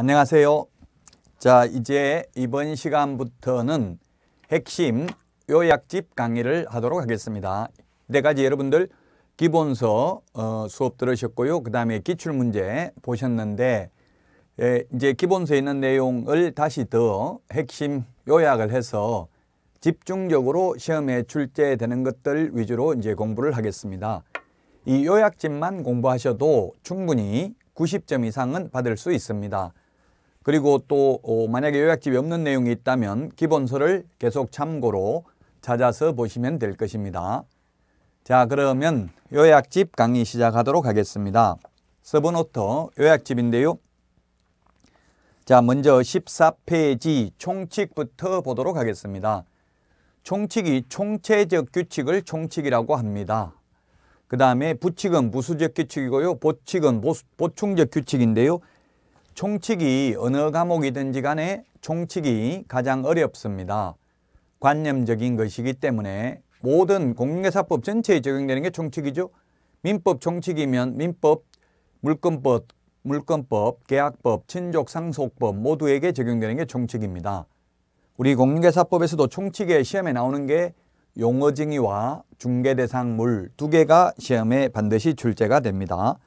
안녕하세요. 자, 이제 이번 시간부터는 핵심 요약집 강의를 하도록 하겠습니다. 이때까지 네 여러분들 기본서 어, 수업 들으셨고요. 그 다음에 기출문제 보셨는데 예, 이제 기본서에 있는 내용을 다시 더 핵심 요약을 해서 집중적으로 시험에 출제되는 것들 위주로 이제 공부를 하겠습니다. 이 요약집만 공부하셔도 충분히 90점 이상은 받을 수 있습니다. 그리고 또 어, 만약에 요약집이 없는 내용이 있다면 기본서를 계속 참고로 찾아서 보시면 될 것입니다. 자 그러면 요약집 강의 시작하도록 하겠습니다. 서브노터 요약집인데요. 자 먼저 14페이지 총칙부터 보도록 하겠습니다. 총칙이 총체적 규칙을 총칙이라고 합니다. 그 다음에 부칙은 부수적 규칙이고요. 보칙은 보충적 규칙인데요. 총칙이 어느 과목이든지 간에 총칙이 가장 어렵습니다. 관념적인 것이기 때문에 모든 공인계사법 전체에 적용되는 게 총칙이죠. 민법 총칙이면 민법, 물권법, 물권법, 계약법, 친족, 상속법 모두에게 적용되는 게 총칙입니다. 우리 공인계사법에서도 총칙의 시험에 나오는 게 용어증의와 중개대상물 두 개가 시험에 반드시 출제가 됩니다.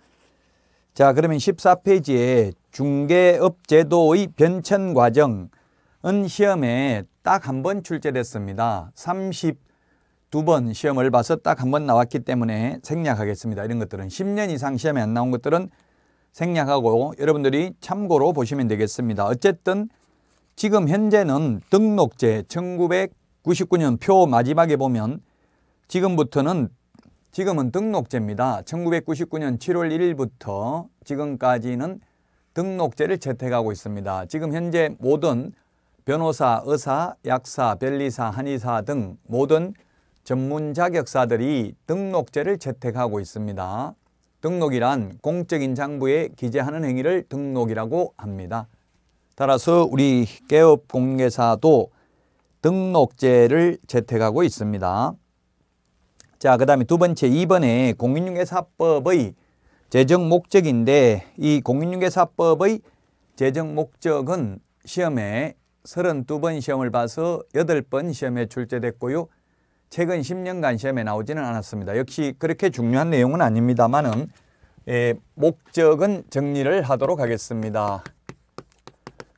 자, 그러면 14페이지에 중개업제도의 변천 과정은 시험에 딱 한 번 출제됐습니다. 32번 시험을 봐서 딱 한 번 나왔기 때문에 생략하겠습니다. 이런 것들은 10년 이상 시험에 안 나온 것들은 생략하고 여러분들이 참고로 보시면 되겠습니다. 어쨌든 지금 현재는 등록제 1999년 표 마지막에 보면 지금부터는 지금은 등록제입니다. 1999년 7월 1일부터 지금까지는 등록제를 채택하고 있습니다. 지금 현재 모든 변호사, 의사, 약사, 변리사, 한의사 등 모든 전문 자격사들이 등록제를 채택하고 있습니다. 등록이란 공적인 장부에 기재하는 행위를 등록이라고 합니다. 따라서 우리 개업공개사도 등록제를 채택하고 있습니다. 자, 그 다음에 두 번째 2번에 공인중개사법의 재정 목적인데 이 공인중개사법의 재정 목적은 시험에 32번 시험을 봐서 8번 시험에 출제됐고요. 최근 10년간 시험에 나오지는 않았습니다. 역시 그렇게 중요한 내용은 아닙니다만은 예, 목적은 정리를 하도록 하겠습니다.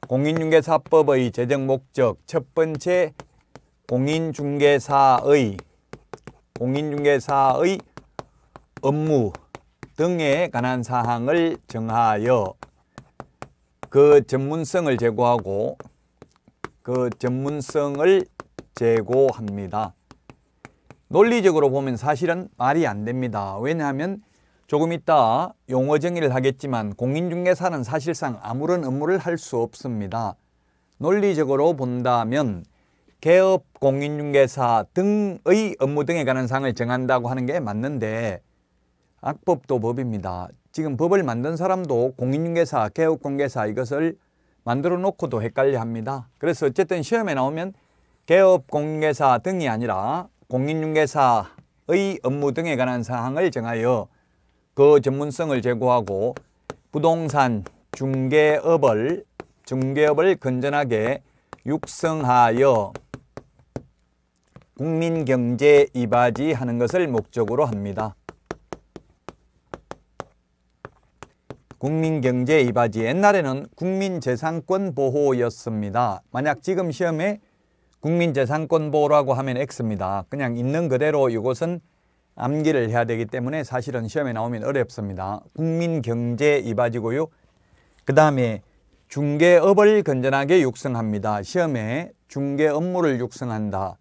공인중개사법의 재정 목적 첫 번째 공인중개사의 공인중개사의 업무 등에 관한 사항을 정하여 그 전문성을 제고하고 그 전문성을 제고합니다. 논리적으로 보면 사실은 말이 안 됩니다. 왜냐하면 조금 이따 용어 정의를 하겠지만 공인중개사는 사실상 아무런 업무를 할 수 없습니다. 논리적으로 본다면 개업 공인중개사 등의 업무 등에 관한 사항을 정한다고 하는 게 맞는데 악법도 법입니다. 지금 법을 만든 사람도 공인중개사, 개업공개사 이것을 만들어 놓고도 헷갈려합니다. 그래서 어쨌든 시험에 나오면 개업공개사 등이 아니라 공인중개사의 업무 등에 관한 사항을 정하여 그 전문성을 제고하고 부동산 중개업을 중개업을 건전하게 육성하여 국민 경제 이바지 하는 것을 목적으로 합니다. 국민 경제 이바지 옛날에는 국민 재산권 보호였습니다. 만약 지금 시험에 국민 재산권 보호라고 하면 X입니다. 그냥 있는 그대로 이것은 암기를 해야 되기 때문에 사실은 시험에 나오면 어렵습니다. 국민 경제 이바지고요. 그 다음에 중개업을 건전하게 육성합니다. 시험에 중개 업무를 육성한다.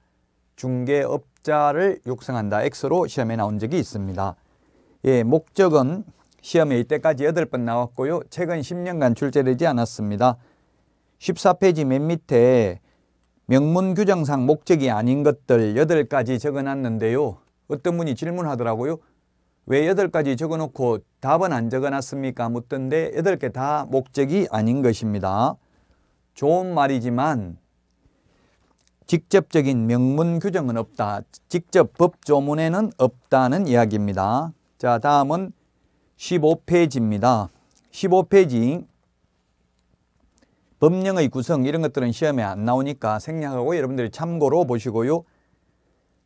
중개업자를 육성한다 X로 시험에 나온 적이 있습니다. 예, 목적은 시험에 이때까지 8번 나왔고요. 최근 10년간 출제되지 않았습니다. 14페이지 맨 밑에 명문 규정상 목적이 아닌 것들 8가지 적어놨는데요. 어떤 분이 질문하더라고요. 왜 8가지 적어놓고 답은 안 적어놨습니까? 묻던데 8개 다 목적이 아닌 것입니다. 좋은 말이지만 직접적인 명문 규정은 없다. 직접 법조문에는 없다는 이야기입니다. 자, 다음은 15페이지입니다. 15페이지 법령의 구성 이런 것들은 시험에 안 나오니까 생략하고 여러분들이 참고로 보시고요.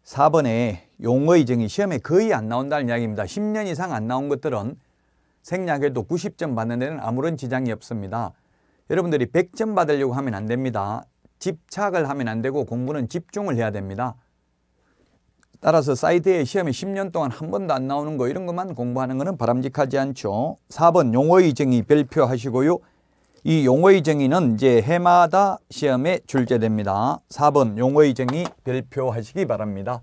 4번에 용어의 정의 시험에 거의 안 나온다는 이야기입니다. 10년 이상 안 나온 것들은 생략해도 90점 받는 데는 아무런 지장이 없습니다. 여러분들이 100점 받으려고 하면 안 됩니다. 집착을 하면 안 되고 공부는 집중을 해야 됩니다. 따라서 사이드에 시험에 10년 동안 한 번도 안 나오는 거 이런 것만 공부하는 것은 바람직하지 않죠. 4번 용어의 정의 별표하시고요. 이 용어의 정의는 이제 해마다 시험에 출제됩니다. 4번 용어의 정의 별표하시기 바랍니다.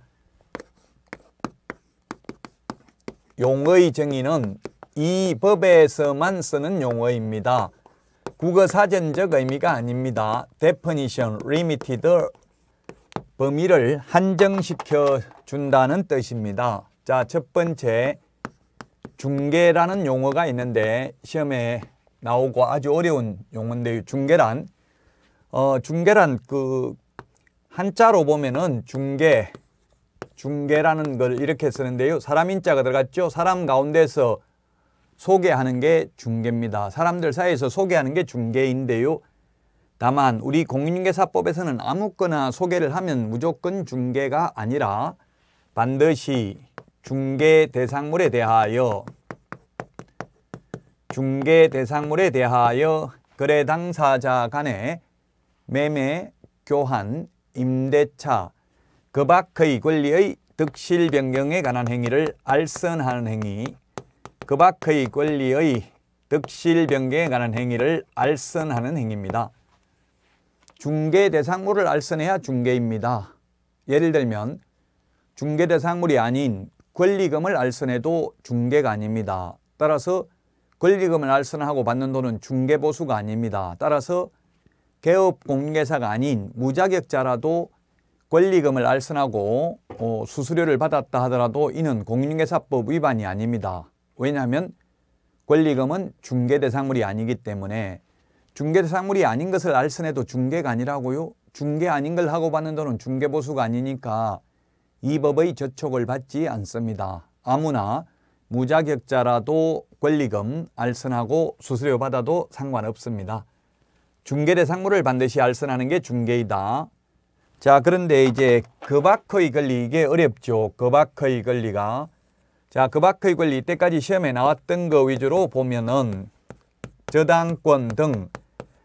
용어의 정의는 이 법에서만 쓰는 용어입니다. 국어 사전적 의미가 아닙니다. definition limited 범위를 한정시켜 준다는 뜻입니다. 자, 첫 번째 중개라는 용어가 있는데 시험에 나오고 아주 어려운 용어인데 중개란 어, 중개란 그 한자로 보면은 중개 중개라는 걸 이렇게 쓰는데요. 사람 인자가 들어갔죠. 사람 가운데서 소개하는 게 중개입니다. 사람들 사이에서 소개하는 게 중개인데요. 다만 우리 공인중개사법에서는 아무거나 소개를 하면 무조건 중개가 아니라 반드시 중개 대상물에 대하여 중개 대상물에 대하여 거래 당사자 간의 매매, 교환, 임대차, 그 밖의 권리의 득실 변경에 관한 행위를 알선하는 행위 그 밖의 권리의 득실 변경에 관한 행위를 알선하는 행위입니다. 중개 대상물을 알선해야 중개입니다. 예를 들면 중개 대상물이 아닌 권리금을 알선해도 중개가 아닙니다. 따라서 권리금을 알선하고 받는 돈은 중개보수가 아닙니다. 따라서 개업공개사가 아닌 무자격자라도 권리금을 알선하고 어, 수수료를 받았다 하더라도 이는 공인회사법 위반이 아닙니다. 왜냐하면 권리금은 중개 대상물이 아니기 때문에 중개 대상물이 아닌 것을 알선해도 중개가 아니라고요. 중개 아닌 걸 하고 받는 돈은 중개 보수가 아니니까 이 법의 저촉을 받지 않습니다. 아무나 무자격자라도 권리금 알선하고 수수료 받아도 상관없습니다. 중개 대상물을 반드시 알선하는 게 중개이다. 자 그런데 이제 거박의 권리 이게 어렵죠. 거박의 권리가 자, 그 밖의 권리 이때까지 시험에 나왔던 거 위주로 보면은 저당권 등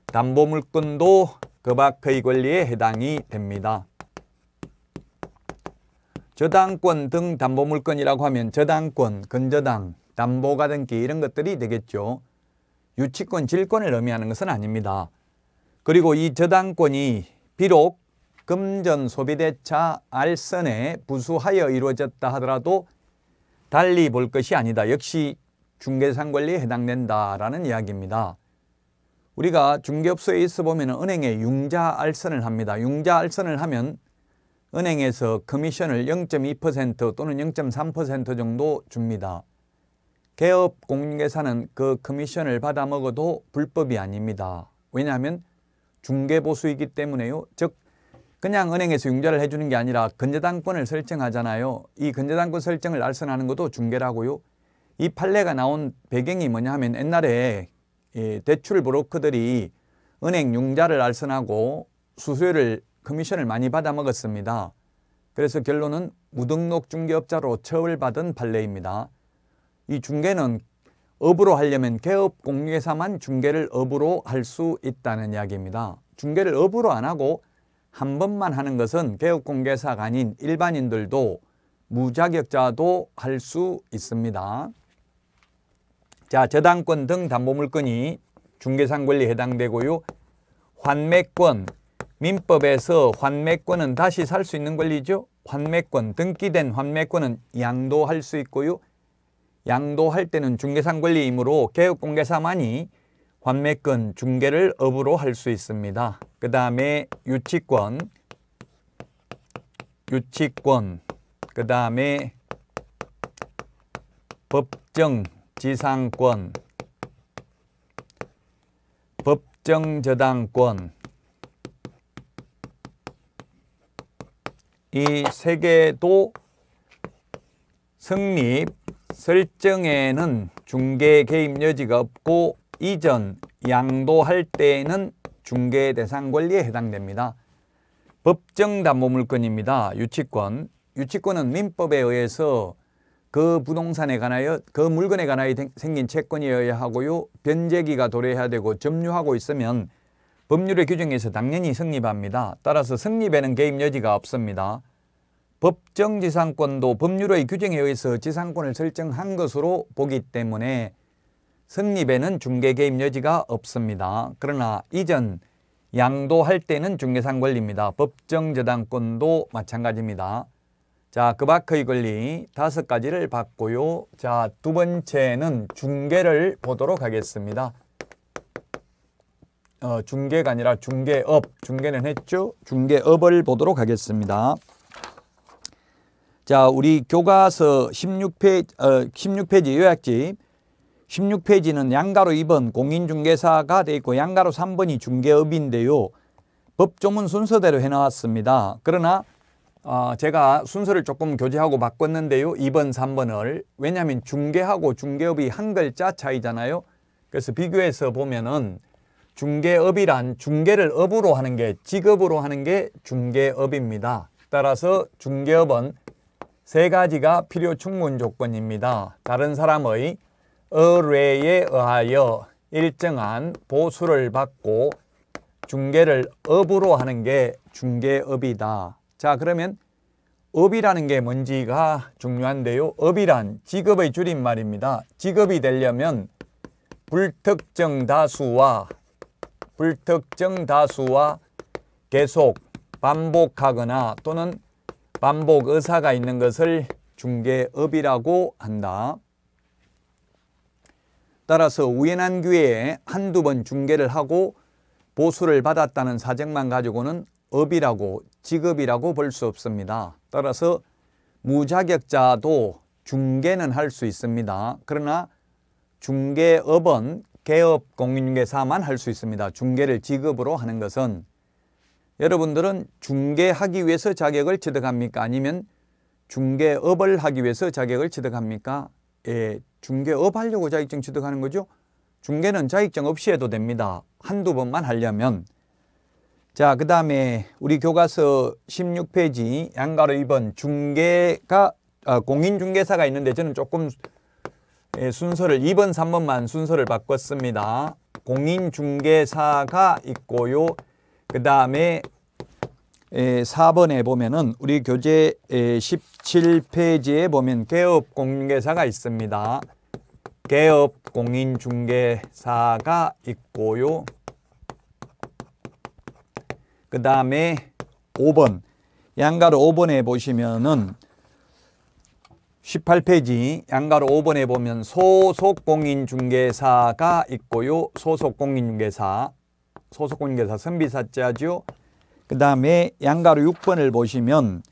담보물권도 그 밖의 권리에 해당이 됩니다. 저당권 등 담보물권이라고 하면 저당권, 근저당, 담보가등기 이런 것들이 되겠죠. 유치권, 질권을 의미하는 것은 아닙니다. 그리고 이 저당권이 비록 금전 소비대차 알선에 부수하여 이루어졌다 하더라도 달리 볼 것이 아니다. 역시 중개상 관리에 해당된다라는 이야기입니다. 우리가 중개업소에 있어 보면 은행에 융자 알선을 합니다. 융자 알선을 하면 은행에서 커미션을 0.2% 또는 0.3% 정도 줍니다. 개업 공인계사는 그 커미션을 받아 먹어도 불법이 아닙니다. 왜냐하면 중개보수이기 때문에요. 즉 그냥 은행에서 융자를 해주는 게 아니라 근저당권을 설정하잖아요. 이근저당권 설정을 알선하는 것도 중개라고요. 이 판례가 나온 배경이 뭐냐 하면 옛날에 예, 대출 브로커들이 은행 융자를 알선하고 수수료를 커미션을 많이 받아 먹었습니다. 그래서 결론은 무등록 중개업자로 처벌받은 판례입니다. 이 중개는 업으로 하려면 개업 공유회사만 중개를 업으로 할 수 있다는 이야기입니다. 중개를 업으로 안 하고 한 번만 하는 것은 개업공개사가 아닌 일반인들도 무자격자도 할 수 있습니다. 자, 저당권 등 담보물건이 중개상 권리 해당되고요. 환매권, 민법에서 환매권은 다시 살 수 있는 권리죠. 환매권, 등기된 환매권은 양도할 수 있고요. 양도할 때는 중개상 권리이므로 개업공개사만이 관매권 중개를 업으로 할 수 있습니다. 그 다음에 유치권, 유치권, 그 다음에 법정 지상권, 법정 저당권 이 세 개도 성립, 설정에는 중개 개입 여지가 없고 이전 양도할 때에는 중개 대상 권리에 해당됩니다. 법정 담보물권입니다. 유치권. 유치권은 민법에 의해서 그 부동산에 관하여 그 물건에 관하여 생긴 채권이어야 하고요. 변제기가 도래해야 되고 점유하고 있으면 법률의 규정에서 당연히 성립합니다. 따라서 성립에는 개입 여지가 없습니다. 법정 지상권도 법률의 규정에 의해서 지상권을 설정한 것으로 보기 때문에 성립에는 중개 개입 여지가 없습니다. 그러나 이전 양도할 때는 중개상 권리입니다. 법정 저당권도 마찬가지입니다. 자, 그 밖의 권리 다섯 가지를 봤고요. 자, 두 번째는 중개를 보도록 하겠습니다. 어, 중개가 아니라 중개업, 중개는 했죠? 중개업을 보도록 하겠습니다. 자, 우리 교과서 16페이지, 어, 16페이지 요약집 16페이지는 양가로 2번 공인중개사가 되어 있고 양가로 3번이 중개업인데요. 법조문 순서대로 해놨습니다. 그러나 어, 제가 순서를 조금 교제하고 바꿨는데요. 2번, 3번을. 왜냐하면 중개하고 중개업이 한 글자 차이잖아요. 그래서 비교해서 보면은 중개업이란 중개를 업으로 하는 게 직업으로 하는 게 중개업입니다. 따라서 중개업은 세 가지가 필요 충분 조건입니다. 다른 사람의 의뢰에 의하여 일정한 보수를 받고 중개를 업으로 하는 게 중개업이다. 자 그러면 업이라는 게 뭔지가 중요한데요. 업이란 직업의 줄임말입니다. 직업이 되려면 불특정 다수와 불특정 다수와 계속 반복하거나 또는 반복 의사가 있는 것을 중개업이라고 한다. 따라서 우연한 기회에 한두 번 중개를 하고 보수를 받았다는 사정만 가지고는 업이라고 직업이라고 볼 수 없습니다. 따라서 무자격자도 중개는 할 수 있습니다. 그러나 중개업은 개업 공인중개사만 할 수 있습니다. 중개를 직업으로 하는 것은 여러분들은 중개하기 위해서 자격을 취득합니까? 아니면 중개업을 하기 위해서 자격을 취득합니까? 예, 중개업 하려고 자격증 취득하는 거죠. 중개는 자격증 없이 해도 됩니다. 한두 번만 하려면. 자, 그 다음에 우리 교과서 16페이지 양가로 2번 중개가 아, 공인중개사가 있는데 저는 조금 예, 순서를 2번, 3번만 순서를 바꿨습니다. 공인중개사가 있고요. 그 다음에 4번에 보면은 우리 교재 17페이지에 보면 개업 공인중개사가 있습니다. 개업 공인중개사가 있고요. 그 다음에 5번 양가로 5번에 보시면은 18페이지 양가로 5번에 보면 소속공인중개사가 있고요. 소속공인중개사 소속공인중개사 선비사자죠. 그 다음에 양가로 6번을 보시면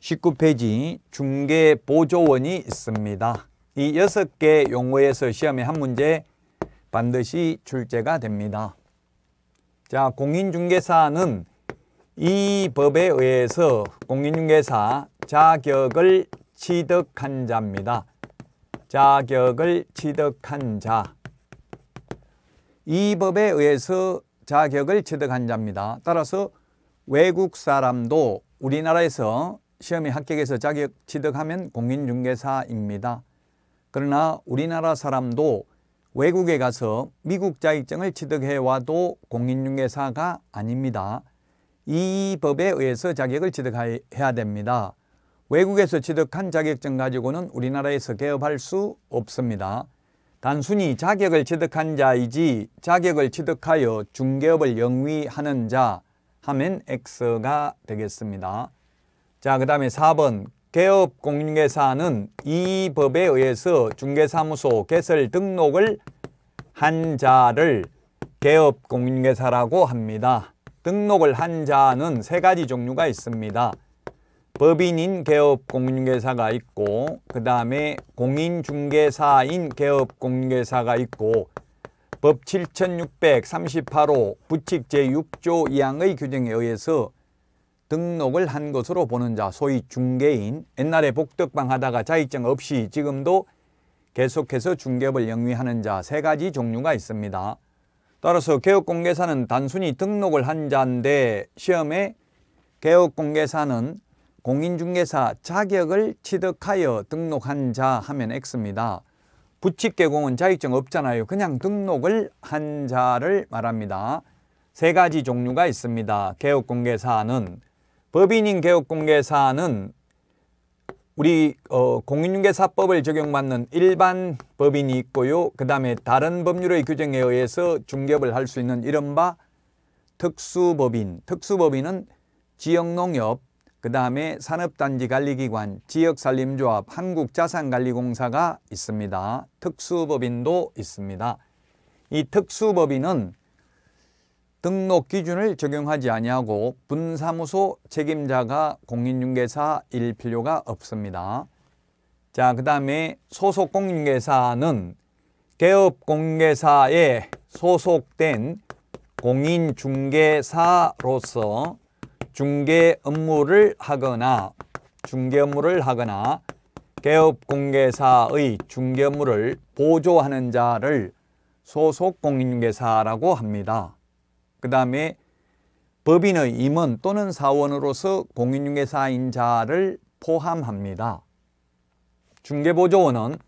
19페이지 중개보조원이 있습니다. 이 6개 용어에서 시험에 한 문제 반드시 출제가 됩니다. 자, 공인중개사는 이 법에 의해서 공인중개사 자격을 취득한 자입니다. 자격을 취득한 자. 이 법에 의해서 자격을 취득한 자입니다. 따라서 외국 사람도 우리나라에서 시험에 합격해서 자격 취득하면 공인중개사입니다. 그러나 우리나라 사람도 외국에 가서 미국 자격증을 취득해와도 공인중개사가 아닙니다. 이 법에 의해서 자격을 취득해야 됩니다. 외국에서 취득한 자격증 가지고는 우리나라에서 개업할 수 없습니다. 단순히 자격을 취득한 자이지 자격을 취득하여 중개업을 영위하는 자, 하면 X가 되겠습니다. 자, 그 다음에 4번 개업 공인중사는이 법에 의해서 중개사무소 개설 등록을 한 자를 개업 공인중사라고 합니다. 등록을 한 자는 세 가지 종류가 있습니다. 법인인 개업 공인중사가 있고 그 다음에 공인중개사인 개업 공인중사가 있고 법 7638호 부칙 제6조 2항의 규정에 의해서 등록을 한 것으로 보는 자 소위 중개인 옛날에 복덕방 하다가 자격증 없이 지금도 계속해서 중개업을 영위하는 자 세 가지 종류가 있습니다. 따라서 개업공개사는 단순히 등록을 한 자인데 시험에 개업공개사는 공인중개사 자격을 취득하여 등록한 자 하면 X입니다. 부칙 개공은 자격증 없잖아요. 그냥 등록을 한 자를 말합니다. 세 가지 종류가 있습니다. 개업공개사안 법인인 개업공개사안 우리 어, 공인중개사법을 적용받는 일반 법인이 있고요. 그 다음에 다른 법률의 규정에 의해서 중개업을 할 수 있는 이른바 특수법인. 특수법인은 지역농협, 그 다음에 산업단지관리기관, 지역산림조합, 한국자산관리공사가 있습니다. 특수법인도 있습니다. 이 특수법인은 등록 기준을 적용하지 아니하고 분사무소 책임자가 공인중개사 일 필요가 없습니다. 자, 그 다음에 소속 공인중개사는 개업공개사에 소속된 공인중개사로서 중개 업무를 하거나 중개 업무를 하거나 개업 공개사의 중개 업무를 보조하는 자를 소속 공인중개사라고 합니다. 그 다음에 법인의 임원 또는 사원으로서 공인중개사인 자를 포함합니다. 중개보조원은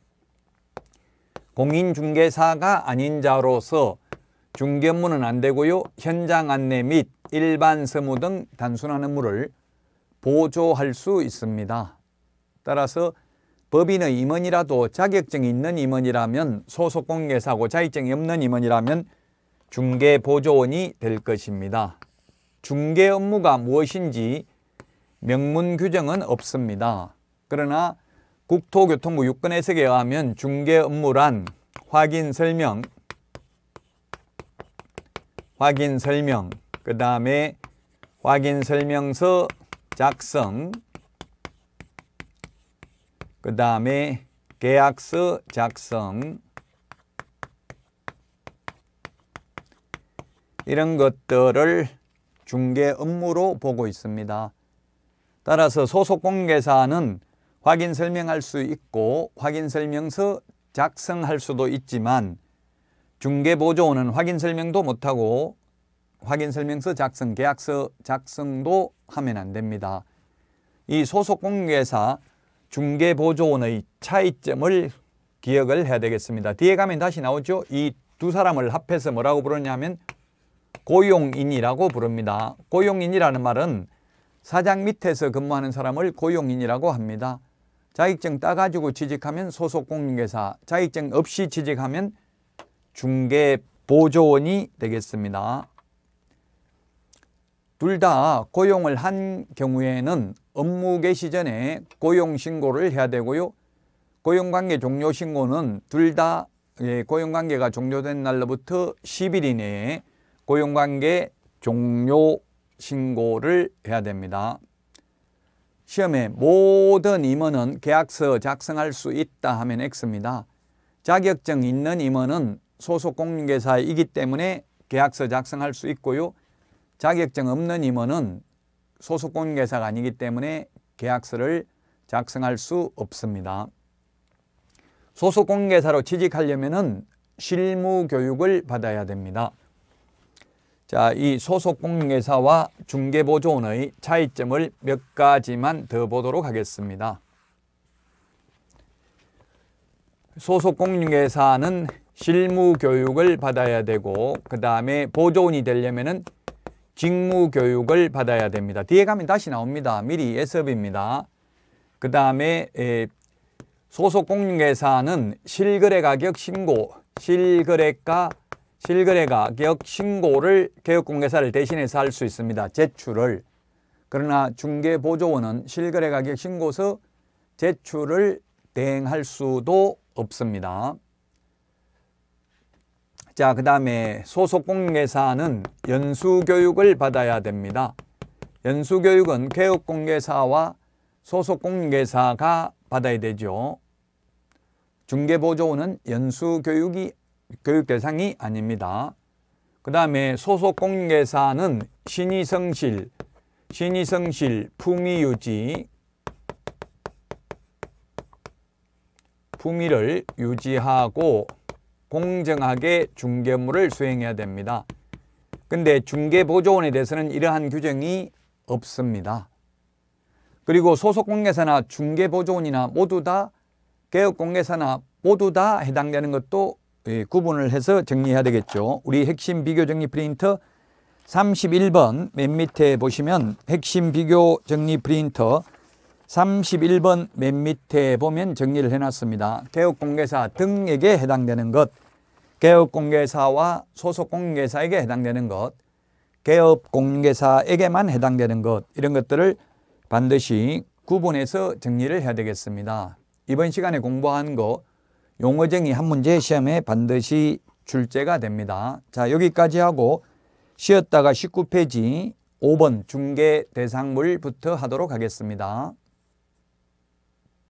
공인중개사가 아닌 자로서 중견문은 안 되고요. 현장 안내 및 일반 서무 등 단순한 업무를 보조할 수 있습니다. 따라서 법인의 임원이라도 자격증이 있는 임원이라면 소속 공개사고 자격증이 없는 임원이라면 중개보조원이 될 것입니다. 중개 업무가 무엇인지 명문 규정은 없습니다. 그러나 국토교통부 유권해석에 의하면 중개 업무란 확인, 설명, 확인 설명, 그 다음에 확인 설명서 작성, 그 다음에 계약서 작성, 이런 것들을 중개 업무로 보고 있습니다. 따라서 소속 공개사는 확인 설명할 수 있고 확인 설명서 작성할 수도 있지만 중개보조원은 확인 설명도 못하고 확인 설명서 작성, 계약서 작성도 하면 안 됩니다. 이 소속 공개사 중개보조원의 차이점을 기억을 해야 되겠습니다. 뒤에 가면 다시 나오죠. 이 두 사람을 합해서 뭐라고 부르냐면 고용인이라고 부릅니다. 고용인이라는 말은 사장 밑에서 근무하는 사람을 고용인이라고 합니다. 자격증 따가지고 취직하면 소속 공인계사, 자격증 없이 취직하면 중개 보조원이 되겠습니다. 둘 다 고용을 한 경우에는 업무 개시 전에 고용 신고를 해야 되고요. 고용관계 종료 신고는 둘다 예, 고용관계가 종료된 날로부터 10일 이내에 고용관계 종료 신고를 해야 됩니다. 시험에 모든 임원은 계약서 작성할 수 있다 하면 X입니다. 자격증 있는 임원은 소속 공인계사이기 때문에 계약서 작성할 수 있고요. 자격증 없는 임원은 소속 공인계사가 아니기 때문에 계약서를 작성할 수 없습니다. 소속 공인계사로 취직하려면 실무 교육을 받아야 됩니다. 자, 이 소속 공인계사와 중개보조원의 차이점을 몇 가지만 더 보도록 하겠습니다. 소속 공인계사는 실무 교육을 받아야 되고 그 다음에 보조원이 되려면은 직무 교육을 받아야 됩니다. 뒤에 가면 다시 나옵니다. 미리 예습입니다. 그 다음에 소속 공인회사는 실거래 가격 신고, 실거래가 실거래 가격 신고를 개혁공개사를 대신해서 할 수 있습니다. 제출을. 그러나 중개보조원은 실거래 가격 신고서 제출을 대행할 수도 없습니다. 자, 그 다음에 소속 공개사는 연수교육을 받아야 됩니다. 연수교육은 교육공개사와 소속공개사가 받아야 되죠. 중개보조원은 연수교육이 교육 대상이 아닙니다. 그 다음에 소속공개사는 신의성실, 신의성실, 품위유지, 품위를 유지하고 공정하게 중개 업무를 수행해야 됩니다. 근데 중개보조원에 대해서는 이러한 규정이 없습니다. 그리고 소속공개사나 중개보조원이나 모두 다 개업공개사나 모두 다 해당되는 것도 예, 구분을 해서 정리해야 되겠죠. 우리 핵심 비교 정리 프린터 31번 맨 밑에 보시면 핵심 비교 정리 프린터 31번 맨 밑에 보면 정리를 해놨습니다. 개업공개사 등에게 해당되는 것, 개업공개사와 소속공개사에게 해당되는 것, 개업공개사에게만 해당되는 것 이런 것들을 반드시 구분해서 정리를 해야 되겠습니다. 이번 시간에 공부한 거용어정의한 문제 시험에 반드시 출제가 됩니다. 자 여기까지 하고 쉬었다가 19페이지 5번 중개 대상물부터 하도록 하겠습니다.